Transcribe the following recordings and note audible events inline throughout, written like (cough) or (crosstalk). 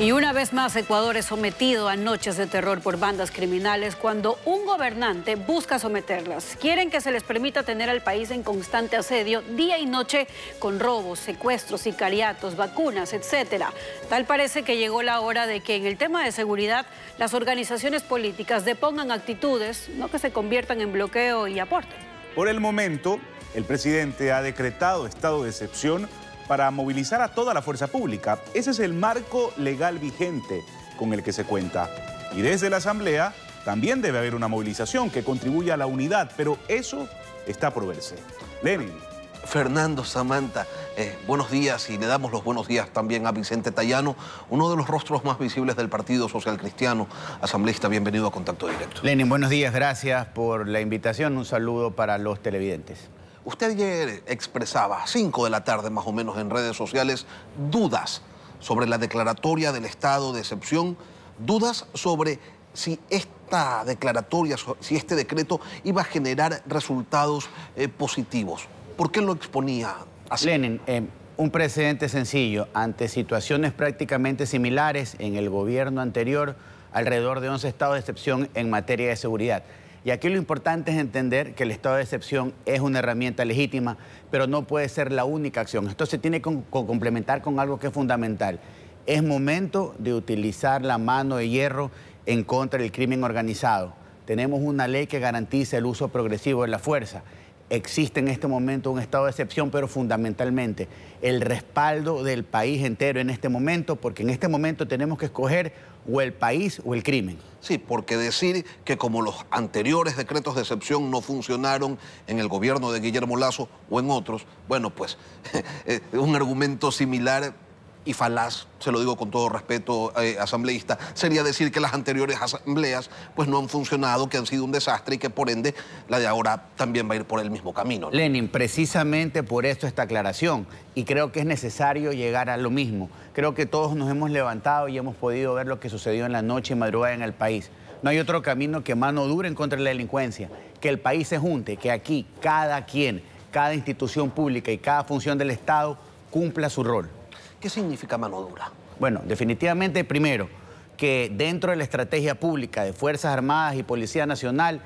Y una vez más Ecuador es sometido a noches de terror por bandas criminales cuando un gobernante busca someterlas. Quieren que se les permita tener al país en constante asedio día y noche con robos, secuestros, sicariatos, vacunas, etc. Tal parece que llegó la hora de que en el tema de seguridad las organizaciones políticas depongan actitudes, no que se conviertan en bloqueo y aporte. Por el momento, el presidente ha decretado estado de excepción para movilizar a toda la fuerza pública. Ese es el marco legal vigente con el que se cuenta. Y desde la Asamblea también debe haber una movilización que contribuya a la unidad, pero eso está por verse. Lenin. Fernando Samantha, eh, buenos días y le damos los buenos días también a Vicente Tallano, uno de los rostros más visibles del Partido Social Cristiano, asambleísta, bienvenido a Contacto Directo. Lenin, buenos días, gracias por la invitación, un saludo para los televidentes. Usted ayer expresaba, a 5 de la tarde más o menos en redes sociales, dudas sobre la declaratoria del estado de excepción, dudas sobre si esta declaratoria, si este decreto iba a generar resultados eh, positivos. ¿Por qué lo exponía así? Lenin, eh, un precedente sencillo. Ante situaciones prácticamente similares en el gobierno anterior, alrededor de 11 estados de excepción en materia de seguridad. Y aquí lo importante es entender que el estado de excepción es una herramienta legítima, pero no puede ser la única acción. Esto se tiene que complementar con algo que es fundamental. Es momento de utilizar la mano de hierro en contra del crimen organizado. Tenemos una ley que garantiza el uso progresivo de la fuerza existe en este momento un estado de excepción, pero fundamentalmente el respaldo del país entero en este momento, porque en este momento tenemos que escoger o el país o el crimen. Sí, porque decir que como los anteriores decretos de excepción no funcionaron en el gobierno de Guillermo Lazo o en otros, bueno, pues (laughs) eh, un argumento similar y falaz, se lo digo con todo respeto eh, asambleísta, sería decir que las anteriores asambleas pues no han funcionado, que han sido un desastre y que por ende la de ahora también va a ir por el mismo camino. Lenin, precisamente por esto esta aclaración y creo que es necesario llegar a lo mismo. Creo que todos nos hemos levantado y hemos podido ver lo que sucedió en la noche y madrugada en el país. No hay otro camino que mano dura en contra de la delincuencia, que el país se junte, que aquí cada quien, cada institución pública y cada función del Estado cumpla su rol. ¿Qué significa mano dura? Bueno, definitivamente, primero, que dentro de la estrategia pública de Fuerzas Armadas y Policía Nacional,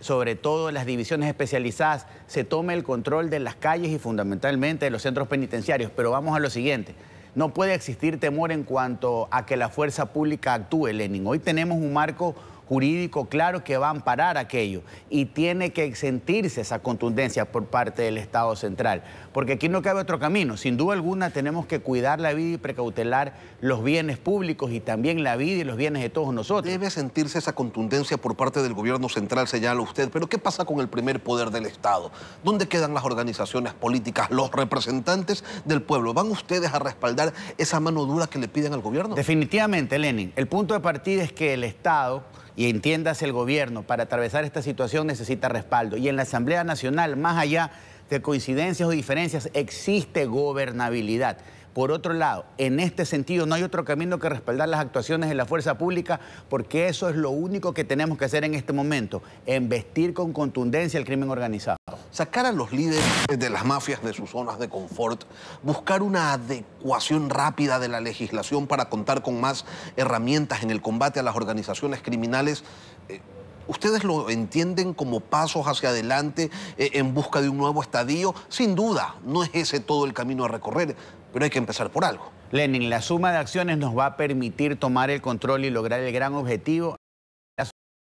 sobre todo las divisiones especializadas, se tome el control de las calles y fundamentalmente de los centros penitenciarios. Pero vamos a lo siguiente. No puede existir temor en cuanto a que la fuerza pública actúe, Lenin. Hoy tenemos un marco jurídico claro que va a amparar aquello y tiene que sentirse esa contundencia por parte del Estado central, porque aquí no cabe otro camino. Sin duda alguna tenemos que cuidar la vida y precautelar los bienes públicos y también la vida y los bienes de todos nosotros. Debe sentirse esa contundencia por parte del gobierno central, señala usted, pero ¿qué pasa con el primer poder del Estado? ¿Dónde quedan las organizaciones políticas, los representantes del pueblo? ¿Van ustedes a respaldar esa mano dura que le piden al gobierno? Definitivamente, Lenin. El punto de partida es que el Estado y entiendas el gobierno, para atravesar esta situación necesita respaldo. Y en la Asamblea Nacional, más allá de coincidencias o diferencias, existe gobernabilidad. Por otro lado, en este sentido no hay otro camino que respaldar las actuaciones de la fuerza pública porque eso es lo único que tenemos que hacer en este momento, investir con contundencia el crimen organizado. Sacar a los líderes de las mafias de sus zonas de confort, buscar una adecuación rápida de la legislación para contar con más herramientas en el combate a las organizaciones criminales. Eh, ¿Ustedes lo entienden como pasos hacia adelante eh, en busca de un nuevo estadio? Sin duda, no es ese todo el camino a recorrer pero hay que empezar por algo. Lenin, la suma de acciones nos va a permitir tomar el control y lograr el gran objetivo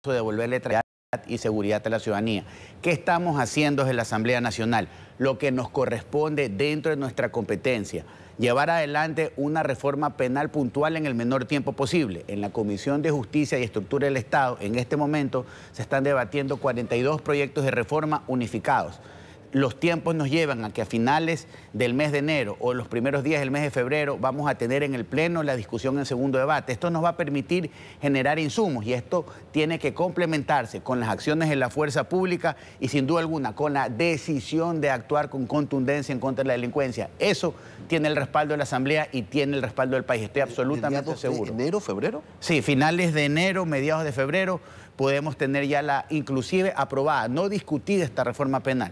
de devolverle tranquilidad y seguridad a la ciudadanía. ¿Qué estamos haciendo desde la Asamblea Nacional? Lo que nos corresponde dentro de nuestra competencia. Llevar adelante una reforma penal puntual en el menor tiempo posible. En la Comisión de Justicia y Estructura del Estado, en este momento, se están debatiendo 42 proyectos de reforma unificados los tiempos nos llevan a que a finales del mes de enero o los primeros días del mes de febrero vamos a tener en el Pleno la discusión en segundo debate. Esto nos va a permitir generar insumos y esto tiene que complementarse con las acciones en la fuerza pública y sin duda alguna con la decisión de actuar con contundencia en contra de la delincuencia. Eso tiene el respaldo de la Asamblea y tiene el respaldo del país. Estoy absolutamente seguro. ¿Enero, febrero? Sí, finales de enero, mediados de febrero podemos tener ya la inclusive aprobada, no discutida esta reforma penal.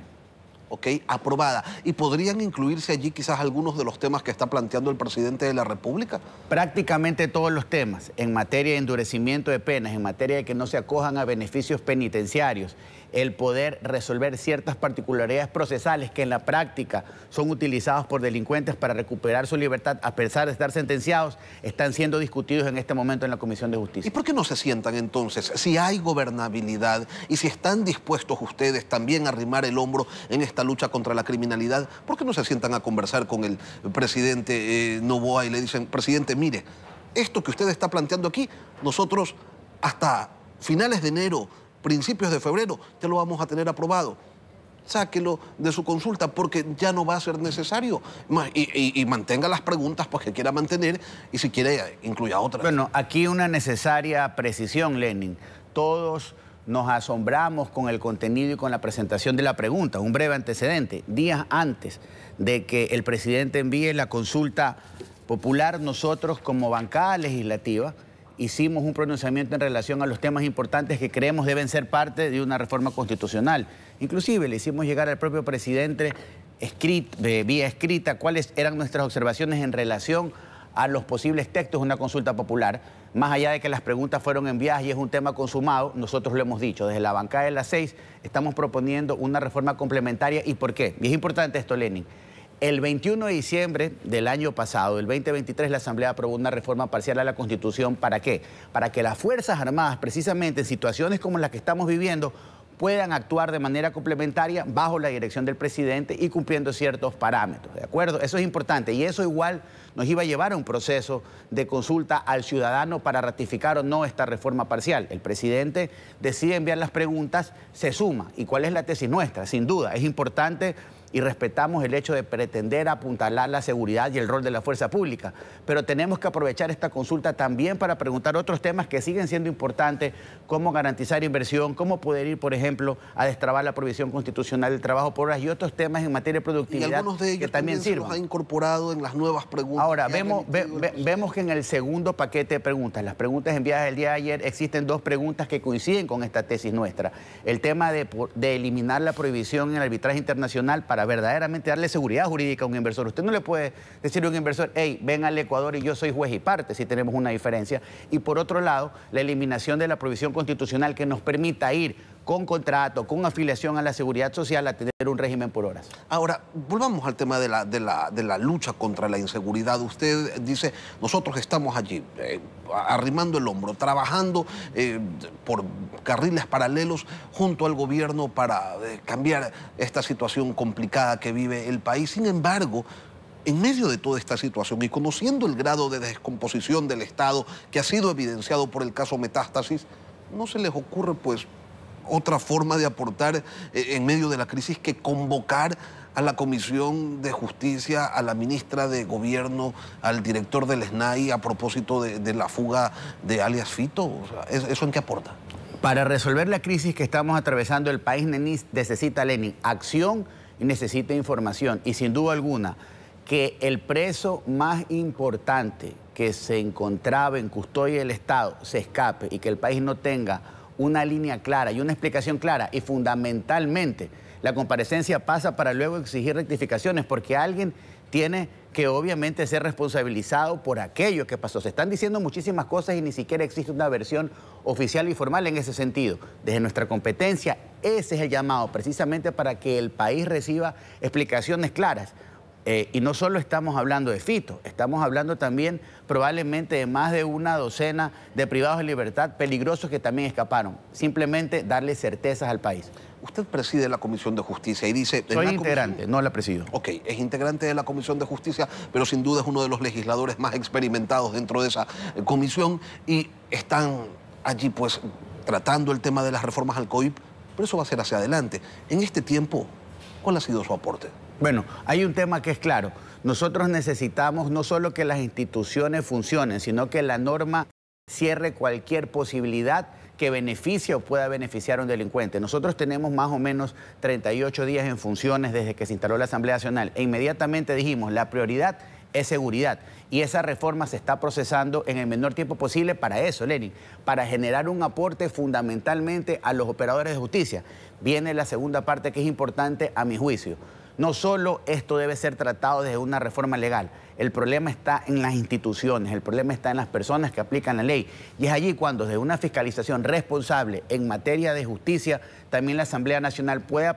¿ok? Aprobada. ¿Y podrían incluirse allí quizás algunos de los temas que está planteando el presidente de la República? Prácticamente todos los temas, en materia de endurecimiento de penas, en materia de que no se acojan a beneficios penitenciarios, el poder resolver ciertas particularidades procesales que en la práctica son utilizados por delincuentes para recuperar su libertad a pesar de estar sentenciados, están siendo discutidos en este momento en la Comisión de Justicia. ¿Y por qué no se sientan entonces? Si hay gobernabilidad y si están dispuestos ustedes también a arrimar el hombro en esta lucha contra la criminalidad, ¿por qué no se sientan a conversar con el presidente eh, Novoa y le dicen, presidente, mire, esto que usted está planteando aquí, nosotros hasta finales de enero principios de febrero ya lo vamos a tener aprobado. Sáquelo de su consulta porque ya no va a ser necesario. Y, mantenga las preguntas porque pues, quiera mantener y si quiere eh, incluya otras. Bueno, aquí una necesaria precisión, Lenin. Todos nos asombramos con el contenido y con la presentación de la pregunta. Un breve antecedente. Días antes de que el presidente envíe la consulta popular, nosotros como bancada legislativa hicimos un pronunciamiento en relación a los temas importantes que creemos deben ser parte de una reforma constitucional. Inclusive le hicimos llegar al propio presidente de vía escrita cuáles eran nuestras observaciones en relación a los posibles textos de una consulta popular. Más allá de que las preguntas fueron enviadas y es un tema consumado, nosotros lo hemos dicho. Desde la bancada de las seis estamos proponiendo una reforma complementaria. ¿Y por qué? Y es importante esto, Lenin. El 21 de diciembre del año pasado, el 2023, la Asamblea aprobó una reforma parcial a la Constitución. ¿Para qué? Para que las Fuerzas Armadas, precisamente en situaciones como las que estamos viviendo, puedan actuar de manera complementaria bajo la dirección del presidente y cumpliendo ciertos parámetros. ¿De acuerdo? Eso es importante. Y eso igual nos iba a llevar a un proceso de consulta al ciudadano para ratificar o no esta reforma parcial. El presidente decide enviar las preguntas, se suma. ¿Y cuál es la tesis nuestra? Sin duda, es importante y respetamos el hecho de pretender apuntalar la seguridad y el rol de la fuerza pública. Pero tenemos que aprovechar esta consulta también para preguntar otros temas que siguen siendo importantes, cómo garantizar inversión, cómo poder ir, por ejemplo, a destrabar la prohibición constitucional del trabajo por horas y otros temas en materia de productividad y algunos de ellos que también, Se ha incorporado en las nuevas preguntas. Ahora, vemos, vemos que en el segundo paquete de preguntas, las preguntas enviadas el día de ayer, existen dos preguntas que coinciden con esta tesis nuestra. El tema de, de eliminar la prohibición en el arbitraje internacional para verdaderamente darle seguridad jurídica a un inversor. Usted no le puede decir a un inversor, hey, ven al Ecuador y yo soy juez y parte, si tenemos una diferencia. Y por otro lado, la eliminación de la provisión constitucional que nos permita ir con contrato, con afiliación a la seguridad social, a tener un régimen por horas. Ahora, volvamos al tema de la, lucha contra la inseguridad. Usted dice, nosotros estamos allí, eh, arrimando el hombro, trabajando eh, por carriles paralelos junto al gobierno para eh, cambiar esta situación complicada que vive el país. Sin embargo, en medio de toda esta situación y conociendo el grado de descomposición del Estado que ha sido evidenciado por el caso Metástasis, no se les ocurre pues otra forma de aportar eh, en medio de la crisis que convocar a la Comisión de Justicia, a la ministra de Gobierno, al director del SNAI a propósito de, la fuga de alias Fito? ¿Eso en qué aporta? Para resolver la crisis que estamos atravesando, el país necesita, Lenin, acción y necesita información. Y sin duda alguna, que el preso más importante que se encontraba en custodia del Estado se escape y que el país no tenga una línea clara y una explicación clara. Y fundamentalmente, la comparecencia pasa para luego exigir rectificaciones, porque alguien tiene que obviamente ser responsabilizado por aquello que pasó. Se están diciendo muchísimas cosas y ni siquiera existe una versión oficial y formal en ese sentido. Desde nuestra competencia, ese es el llamado, precisamente para que el país reciba explicaciones claras. Eh, y no solo estamos hablando de Fito, estamos hablando también probablemente de más de una docena de privados de libertad peligrosos que también escaparon. Simplemente darle certezas al país. Usted preside la Comisión de Justicia y dice... Soy integrante, no la presido. Ok, es integrante de la Comisión de Justicia, pero sin duda es uno de los legisladores más experimentados dentro de esa eh, comisión y están allí pues tratando el tema de las reformas al COIP, pero eso va a ser hacia adelante. En este tiempo, ¿cuál ha sido su aporte? Bueno, hay un tema que es claro. Nosotros necesitamos no solo que las instituciones funcionen, sino que la norma cierre cualquier posibilidad que beneficie o pueda beneficiar a un delincuente. Nosotros tenemos más o menos 38 días en funciones desde que se instaló la Asamblea Nacional e inmediatamente dijimos, la prioridad es seguridad. Y esa reforma se está procesando en el menor tiempo posible para eso, Lenin, para generar un aporte fundamentalmente a los operadores de justicia. Viene la segunda parte que es importante a mi juicio. No solo esto debe ser tratado desde una reforma legal, el problema está en las instituciones, el problema está en las personas que aplican la ley. Y es allí cuando desde una fiscalización responsable en materia de justicia, también la Asamblea Nacional puede,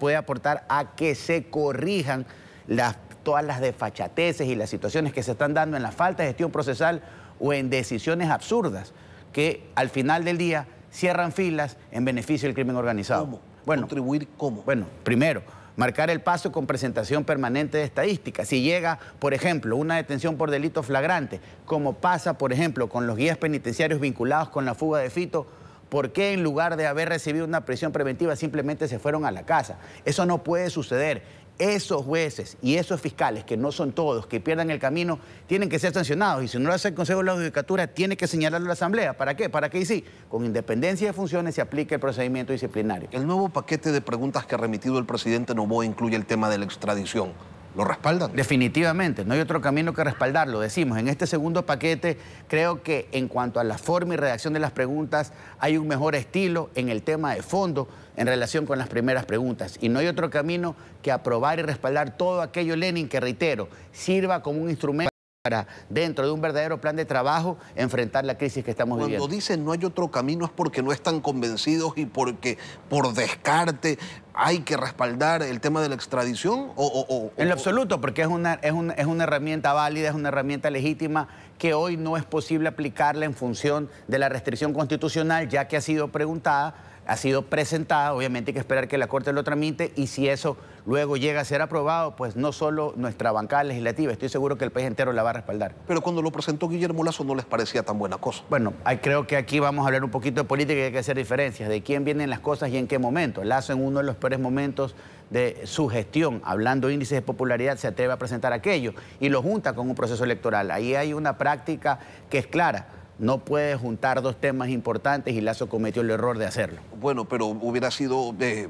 puede aportar a que se corrijan las, todas las desfachateces y las situaciones que se están dando en la falta de gestión procesal o en decisiones absurdas que al final del día cierran filas en beneficio del crimen organizado. ¿Cómo? Bueno, ¿Contribuir cómo? Bueno, primero, Marcar el paso con presentación permanente de estadísticas. Si llega, por ejemplo, una detención por delito flagrante, como pasa, por ejemplo, con los guías penitenciarios vinculados con la fuga de Fito, ¿Por qué en lugar de haber recibido una prisión preventiva simplemente se fueron a la casa? Eso no puede suceder esos jueces y esos fiscales, que no son todos, que pierdan el camino, tienen que ser sancionados. Y si no lo hace el Consejo de la Judicatura, tiene que señalarlo a la Asamblea. ¿Para qué? Para que y sí, con independencia de funciones se aplique el procedimiento disciplinario. El nuevo paquete de preguntas que ha remitido el presidente Novoa incluye el tema de la extradición. ¿Lo respaldan? Definitivamente, no hay otro camino que respaldarlo. Decimos, en este segundo paquete creo que en cuanto a la forma y redacción de las preguntas hay un mejor estilo en el tema de fondo en relación con las primeras preguntas. Y no hay otro camino que aprobar y respaldar todo aquello, Lenin, que reitero, sirva como un instrumento para, dentro de un verdadero plan de trabajo, enfrentar la crisis que estamos viviendo. Cuando dicen no hay otro camino es porque no están convencidos y porque por descarte, hay que respaldar el tema de la extradición? O, o, en lo absoluto, porque es una, es, es una herramienta válida, es una herramienta legítima que hoy no es posible aplicarla en función de la restricción constitucional, ya que ha sido preguntada, ha sido presentada, obviamente hay que esperar que la Corte lo tramite y si eso luego llega a ser aprobado, pues no solo nuestra bancada legislativa, estoy seguro que el país entero la va a respaldar. Pero cuando lo presentó Guillermo Lazo no les parecía tan buena cosa. Bueno, creo que aquí vamos a hablar un poquito de política y hay que hacer diferencias, de quién vienen las cosas y en qué momento. Lazo en uno de los peores momentos de su gestión, hablando de índices de popularidad, se atreve a presentar aquello y lo junta con un proceso electoral. Ahí hay una práctica que es clara. No puede juntar dos temas importantes y Lazo cometió el error de hacerlo. Bueno, pero hubiera sido eh,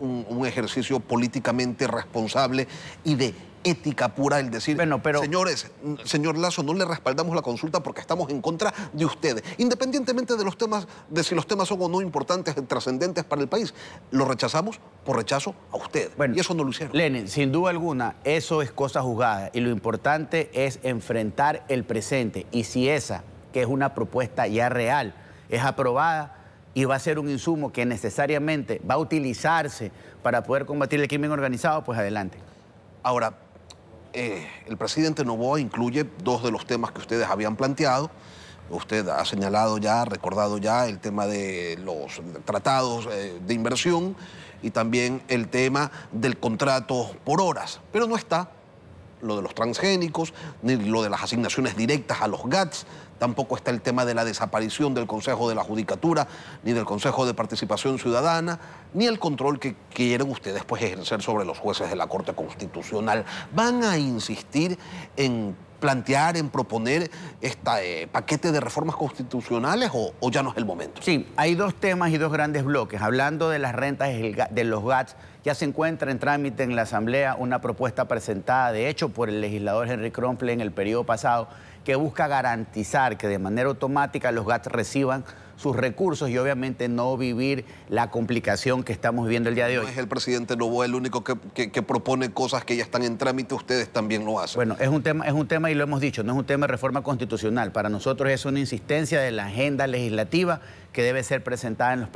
un ejercicio políticamente responsable y de ética pura el decir, bueno, pero... señores, señor Lazo, no le respaldamos la consulta porque estamos en contra de ustedes. Independientemente de los temas, de si los temas son o no importantes, trascendentes para el país, lo rechazamos por rechazo a usted. y eso no lo hicieron. Lenin, sin duda alguna, eso es cosa juzgada y lo importante es enfrentar el presente. Y si esa, que es una propuesta ya real, es aprobada, y va a ser un insumo que necesariamente va a utilizarse para poder combatir el crimen organizado, pues adelante. Ahora, eh, el presidente Novoa incluye dos de los temas que ustedes habían planteado. Usted ha señalado ya, recordado ya el tema de los tratados eh, de inversión y también el tema del contrato por horas, pero no está lo de los transgénicos, ni lo de las asignaciones directas a los GATS, tampoco está el tema de la desaparición del Consejo de la Judicatura, ni del Consejo de Participación Ciudadana, ni el control que quieren ustedes pues, ejercer sobre los jueces de la Corte Constitucional. Van a insistir en plantear, en proponer este paquete de reformas constitucionales o, ya no es el momento? Sí, hay dos temas y dos grandes bloques. Hablando de las rentas de los GATS, ya se encuentra en trámite en la Asamblea una propuesta presentada, de hecho, por el legislador Henry Cromple en el periodo pasado, que busca garantizar que de manera automática los GATS reciban sus recursos y obviamente no vivir la complicación que estamos viviendo el día de hoy. es el presidente Novoa el único que, propone cosas que ya están en trámite, ustedes también lo hacen. Bueno, es un, tema, es un tema y lo hemos dicho, no es un tema de reforma constitucional. Para nosotros es una insistencia de la agenda legislativa que debe ser presentada en los,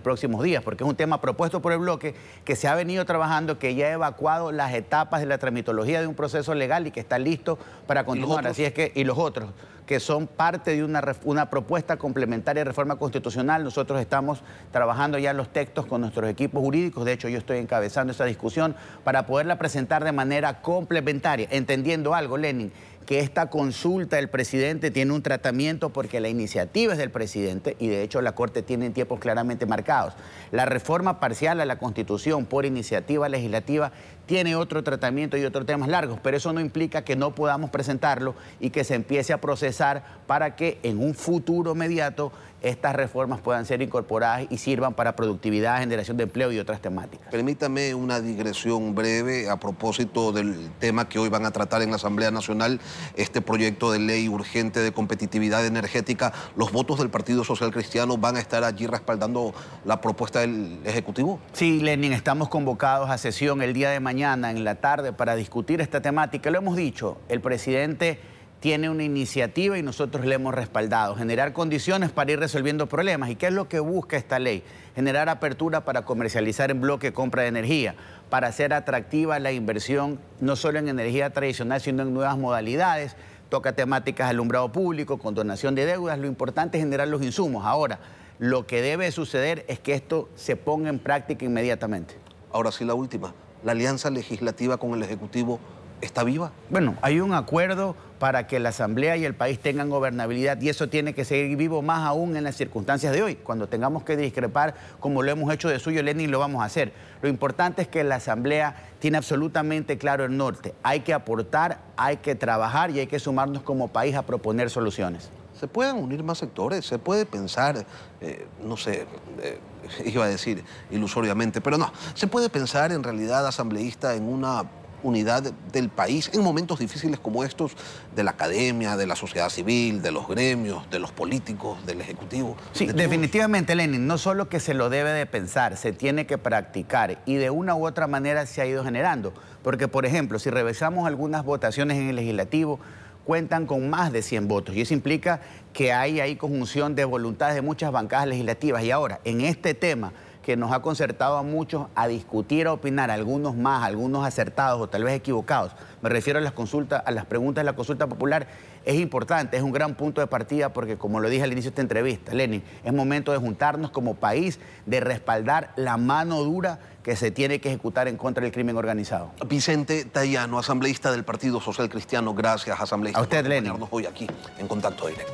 próximos, días, porque es un tema propuesto por el bloque que se ha venido trabajando, que ya ha evacuado las etapas de la tramitología de un proceso legal y que está listo para continuar. Así es que, y los otros, que son parte de una, propuesta complementaria de reforma constitucional. Nosotros estamos trabajando ya los textos con nuestros equipos jurídicos, de hecho yo estoy encabezando esa discusión para poderla presentar de manera complementaria, entendiendo algo, Lenin que esta consulta del presidente tiene un tratamiento porque la iniciativa es del presidente y de hecho la Corte tiene tiempos claramente marcados. La reforma parcial a la Constitución por iniciativa legislativa tiene otro tratamiento y otros temas largos, pero eso no implica que no podamos presentarlo y que se empiece a procesar para que en un futuro inmediato estas reformas puedan ser incorporadas y sirvan para productividad, generación de empleo y otras temáticas. Permítame una digresión breve a propósito del tema que hoy van a tratar en la Asamblea Nacional, este proyecto de ley urgente de competitividad energética. ¿Los votos del Partido Social Cristiano van a estar allí respaldando la propuesta del Ejecutivo? Sí, Lenin, estamos convocados a sesión el día de mañana en la tarde para discutir esta temática. Lo hemos dicho, el presidente tiene una iniciativa y nosotros le hemos respaldado, generar condiciones para ir resolviendo problemas. ¿Y qué es lo que busca esta ley? Generar apertura para comercializar en bloque compra de energía, para hacer atractiva la inversión no solo en energía tradicional, sino en nuevas modalidades. Toca temáticas alumbrado público, con donación de deudas. Lo importante es generar los insumos. Ahora, lo que debe suceder es que esto se ponga en práctica inmediatamente. Ahora sí, la última. La alianza legislativa con el Ejecutivo está viva. Bueno, hay un acuerdo para que la Asamblea y el país tengan gobernabilidad y eso tiene que seguir vivo más aún en las circunstancias de hoy, cuando tengamos que discrepar como lo hemos hecho de suyo Lenin, lo vamos a hacer. Lo importante es que la Asamblea tiene absolutamente claro el norte. Hay que aportar, hay que trabajar y hay que sumarnos como país a proponer soluciones. Se pueden unir más sectores, se puede pensar, eh, no sé, eh, (laughs) iba a decir ilusoriamente, pero no, se puede pensar en realidad asambleísta en una unidad del país en momentos difíciles como estos de la academia, de la sociedad civil, de los gremios, de los políticos, del Ejecutivo? Sí, definitivamente, Lenin, no solo que se lo debe de pensar, se tiene que practicar y de una u otra manera se ha ido generando. Porque, por ejemplo, si revisamos algunas votaciones en el legislativo, cuentan con más de 100 votos y eso implica que hay ahí conjunción de voluntades de muchas bancadas legislativas. Y ahora, en este tema, que nos ha concertado a muchos a discutir, a opinar, algunos más, algunos acertados o tal vez equivocados. Me refiero a las consultas, a las preguntas de la consulta popular. Es importante, es un gran punto de partida porque, como lo dije al inicio de esta entrevista, Lenin, es momento de juntarnos como país, de respaldar la mano dura que se tiene que ejecutar en contra del crimen organizado. Vicente Tayano, asambleísta del Partido Social Cristiano, gracias, asambleísta, a usted, por nos Lenin. aquí en Contacto Directo.